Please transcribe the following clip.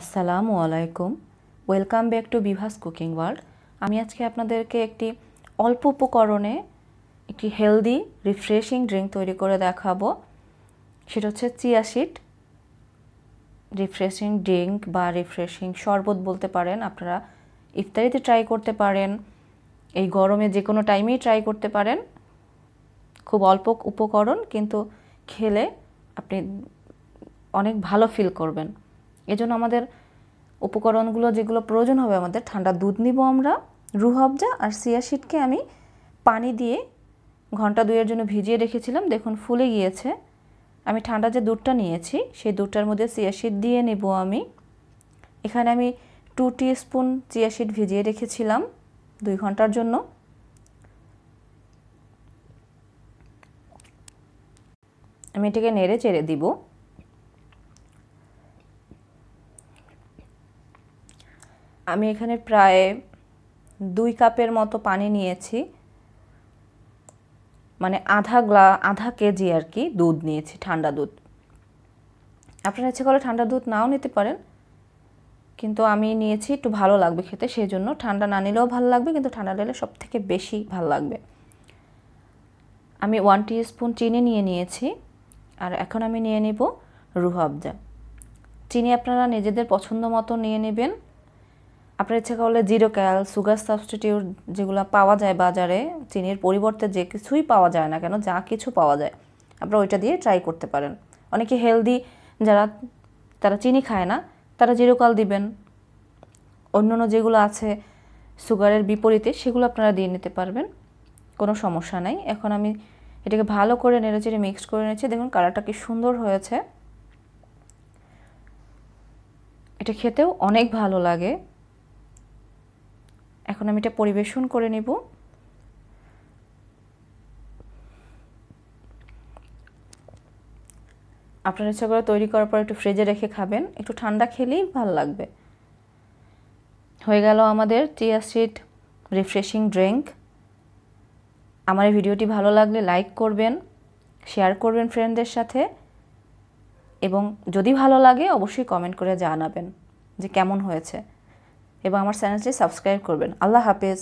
আসসালামু আলাইকুম welcome back to Bibhas cooking world আমি আজকে আপনাদেরকে একটি অল্প উপকরণে একটি হেলদি রিফ্রেশিং ড্রিঙ্ক তৈরি করে দেখাবো সেটা হচ্ছে চিয়া শিট রিফ্রেশিং ড্রিঙ্ক বা রিফ্রেশিং শরবত বলতে পারেন আপনারা ইফতারিতে ট্রাই করতে পারেন এই গরমে যে কোনো টাইমেই ট্রাই করতে পারেন খুব অল্প উপকরণ কিন্তু খেলে আপনি অনেক ভালো ফিল করবেন এজন্য আমাদের উপকরণগুলো যেগুলো প্রয়োজন হবে আমাদের ঠান্ডা দুধ নিব আমরা রুহবজা আর সিয়াশিটকে আমি পানি দিয়ে ঘন্টা দুইয়ের জন্য ভিজিয়ে রেখেছিলাম দেখুন ফুলে গিয়েছে আমি ঠান্ডা যে দুধটা নিয়েছি সেই দুধটার মধ্যে সিয়াশিট দিয়ে নেব আমি এখানে আমি টু স্পুন চিয়াশিড ভিজিয়ে রেখেছিলাম দুই ঘন্টার জন্য আমি এটাকে নেড়ে চেড়ে দিব আমি এখানে প্রায় দুই কাপের মতো পানি নিয়েছি মানে আধা গ্লা আধা কেজি আর কি দুধ নিয়েছি ঠান্ডা দুধ আপনারা ইচ্ছে করলে ঠান্ডা দুধ নাও নিতে পারেন কিন্তু আমি নিয়েছি একটু ভালো লাগবে খেতে সেই জন্য ঠান্ডা না নিলেও ভালো লাগবে কিন্তু ঠান্ডা নিলে সব থেকে বেশি ভালো লাগবে আমি ওয়ান স্পুন চিনি নিয়ে নিয়েছি আর এখন আমি নিয়ে নেব রুহাবজা চিনি আপনারা নিজেদের পছন্দ মতো নিয়ে নেবেন আপনার ইচ্ছা করলে জিরো ক্যাল সুগার সাবস্টিটিউট যেগুলো পাওয়া যায় বাজারে চিনির পরিবর্তে যে কিছুই পাওয়া যায় না কেন যা কিছু পাওয়া যায় আপনারা ওইটা দিয়ে ট্রাই করতে পারেন অনেকে হেলদি যারা তারা চিনি খায় না তারা জিরো ক্যাল দিবেন অন্যান্য যেগুলো আছে সুগারের বিপরীতে সেগুলো আপনারা দিয়ে নিতে পারবেন কোনো সমস্যা নাই এখন আমি এটাকে ভালো করে নেড়েচেড়ে মিক্স করে নিয়েছি দেখুন কালারটা কি সুন্দর হয়েছে এটা খেতেও অনেক ভালো লাগে এখন আমি এটা পরিবেশন করে নেব আপনার ইচ্ছা করে তৈরি করার পর একটু ফ্রিজে রেখে খাবেন একটু ঠান্ডা খেলেই ভাল লাগবে হয়ে গেল আমাদের চিয়াশিট রিফ্রেশিং ড্রিঙ্ক আমার এই ভিডিওটি ভালো লাগলে লাইক করবেন শেয়ার করবেন ফ্রেন্ডদের সাথে এবং যদি ভালো লাগে অবশ্যই কমেন্ট করে জানাবেন যে কেমন হয়েছে এবং আমার চ্যানেলটি সাবস্ক্রাইব করবেন আল্লাহ হাফেজ